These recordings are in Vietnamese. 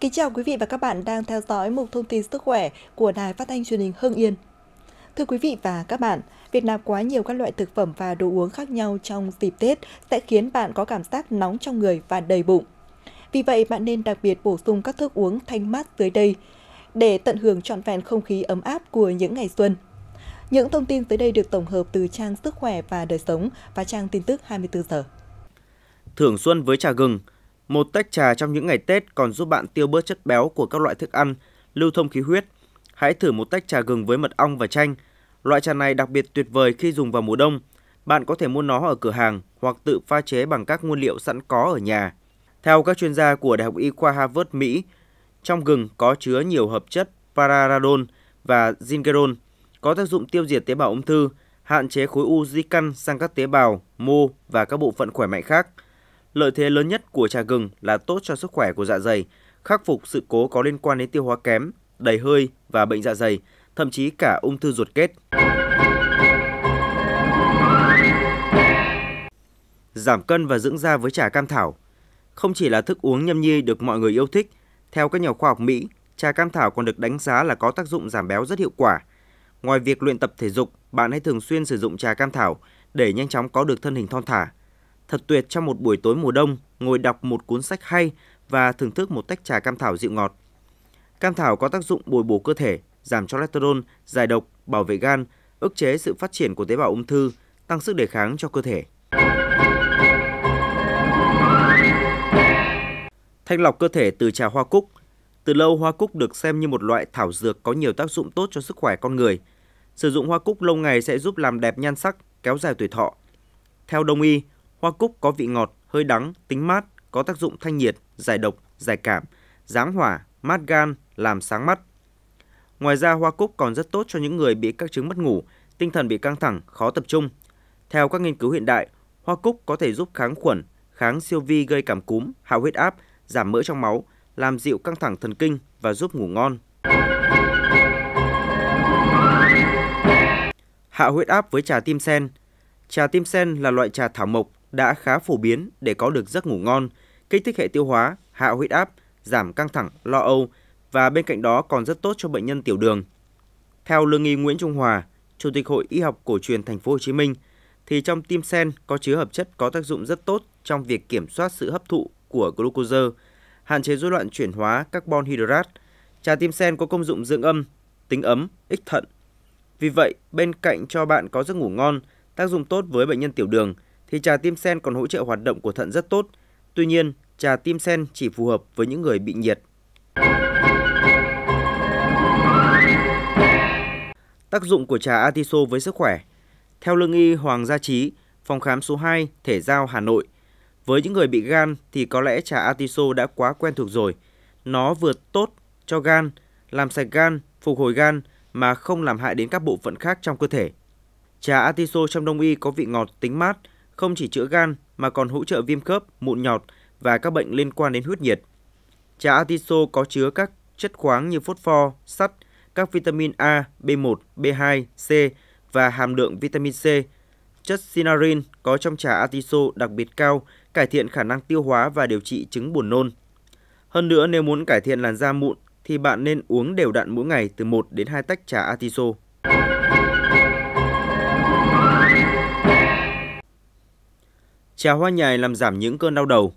Kính chào quý vị và các bạn đang theo dõi mục thông tin sức khỏe của Đài Phát thanh truyền hình Hưng Yên. Thưa quý vị và các bạn, việc nạp quá nhiều các loại thực phẩm và đồ uống khác nhau trong dịp Tết sẽ khiến bạn có cảm giác nóng trong người và đầy bụng. Vì vậy, bạn nên đặc biệt bổ sung các thức uống thanh mát dưới đây để tận hưởng trọn vẹn không khí ấm áp của những ngày xuân. Những thông tin tới đây được tổng hợp từ trang Sức khỏe và Đời sống và trang tin tức 24 giờ. Thưởng xuân với trà gừng – một tách trà trong những ngày Tết còn giúp bạn tiêu bớt chất béo của các loại thức ăn, lưu thông khí huyết. Hãy thử một tách trà gừng với mật ong và chanh. Loại trà này đặc biệt tuyệt vời khi dùng vào mùa đông. Bạn có thể mua nó ở cửa hàng hoặc tự pha chế bằng các nguyên liệu sẵn có ở nhà. Theo các chuyên gia của Đại học Y khoa Harvard, Mỹ, trong gừng có chứa nhiều hợp chất pararadon và zingerol, có tác dụng tiêu diệt tế bào ung thư, hạn chế khối u di căn sang các tế bào, mô và các bộ phận khỏe mạnh khác – Lợi thế lớn nhất của trà gừng là tốt cho sức khỏe của dạ dày, khắc phục sự cố có liên quan đến tiêu hóa kém, đầy hơi và bệnh dạ dày, thậm chí cả ung thư ruột kết. Giảm cân và dưỡng da với trà cam thảo không chỉ là thức uống nhâm nhi được mọi người yêu thích, theo các nhà khoa học Mỹ, trà cam thảo còn được đánh giá là có tác dụng giảm béo rất hiệu quả. Ngoài việc luyện tập thể dục, bạn hãy thường xuyên sử dụng trà cam thảo để nhanh chóng có được thân hình thon thả. Thật tuyệt trong một buổi tối mùa đông, ngồi đọc một cuốn sách hay và thưởng thức một tách trà cam thảo dịu ngọt. Cam thảo có tác dụng bồi bổ cơ thể, giảm cholesterol, giải độc, bảo vệ gan, ức chế sự phát triển của tế bào ung thư, tăng sức đề kháng cho cơ thể. Thanh lọc cơ thể từ trà hoa cúc. Từ lâu hoa cúc được xem như một loại thảo dược có nhiều tác dụng tốt cho sức khỏe con người. Sử dụng hoa cúc lâu ngày sẽ giúp làm đẹp nhan sắc, kéo dài tuổi thọ. Theo đông y, Hoa cúc có vị ngọt, hơi đắng, tính mát, có tác dụng thanh nhiệt, giải độc, giải cảm, giáng hỏa, mát gan, làm sáng mắt. Ngoài ra hoa cúc còn rất tốt cho những người bị các chứng mất ngủ, tinh thần bị căng thẳng, khó tập trung. Theo các nghiên cứu hiện đại, hoa cúc có thể giúp kháng khuẩn, kháng siêu vi gây cảm cúm, hạ huyết áp, giảm mỡ trong máu, làm dịu căng thẳng thần kinh và giúp ngủ ngon. Hạ huyết áp với trà tim sen. Trà tim sen là loại trà thảo mộc đã khá phổ biến để có được giấc ngủ ngon, kích thích hệ tiêu hóa, hạ huyết áp, giảm căng thẳng, lo âu và bên cạnh đó còn rất tốt cho bệnh nhân tiểu đường. Theo lương y Nguyễn Trung Hòa, Chủ tịch Hội Y học cổ truyền Thành phố Hồ Chí Minh, thì trong tim sen có chứa hợp chất có tác dụng rất tốt trong việc kiểm soát sự hấp thụ của glucose, hạn chế rối loạn chuyển hóa carbon hydrate. Trà tim sen có công dụng dưỡng âm, tính ấm, ích thận. Vì vậy, bên cạnh cho bạn có giấc ngủ ngon, tác dụng tốt với bệnh nhân tiểu đường – thì trà tim sen còn hỗ trợ hoạt động của thận rất tốt. Tuy nhiên, trà tim sen chỉ phù hợp với những người bị nhiệt. Tác dụng của trà Atiso với sức khỏe Theo lương y Hoàng Gia Trí, phòng khám số 2, Thể Giao, Hà Nội, với những người bị gan thì có lẽ trà Atiso đã quá quen thuộc rồi. Nó vừa tốt cho gan, làm sạch gan, phục hồi gan mà không làm hại đến các bộ phận khác trong cơ thể. Trà Atiso trong đông y có vị ngọt tính mát, không chỉ chữa gan mà còn hỗ trợ viêm khớp, mụn nhọt và các bệnh liên quan đến huyết nhiệt. Trà atiso có chứa các chất khoáng như phốt pho, sắt, các vitamin A, B1, B2, C và hàm lượng vitamin C. Chất sinarin có trong trà atiso đặc biệt cao, cải thiện khả năng tiêu hóa và điều trị chứng buồn nôn. Hơn nữa, nếu muốn cải thiện làn da mụn thì bạn nên uống đều đặn mỗi ngày từ 1 đến 2 tách trà atiso. Trà hoa nhài làm giảm những cơn đau đầu.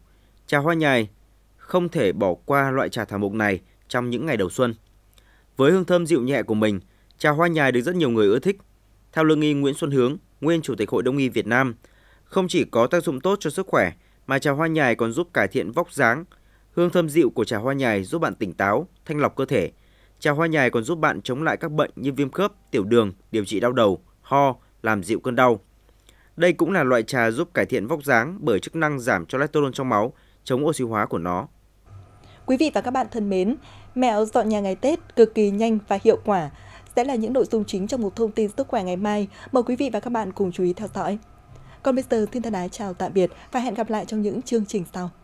Trà hoa nhài không thể bỏ qua loại trà thảo mộc này trong những ngày đầu xuân. Với hương thơm dịu nhẹ của mình, trà hoa nhài được rất nhiều người ưa thích. Theo lương y Nguyễn Xuân Hướng, nguyên chủ tịch Hội Đông y Việt Nam, không chỉ có tác dụng tốt cho sức khỏe mà trà hoa nhài còn giúp cải thiện vóc dáng. Hương thơm dịu của trà hoa nhài giúp bạn tỉnh táo, thanh lọc cơ thể. Trà hoa nhài còn giúp bạn chống lại các bệnh như viêm khớp, tiểu đường, điều trị đau đầu, ho, làm dịu cơn đau. Đây cũng là loại trà giúp cải thiện vóc dáng bởi chức năng giảm cholesterol trong máu, chống oxy hóa của nó. Quý vị và các bạn thân mến, mẹo dọn nhà ngày Tết cực kỳ nhanh và hiệu quả sẽ là những nội dung chính trong một thông tin sức khỏe ngày mai. Mời quý vị và các bạn cùng chú ý theo dõi. Còn bây giờ, Thiên Thân Ái chào tạm biệt và hẹn gặp lại trong những chương trình sau.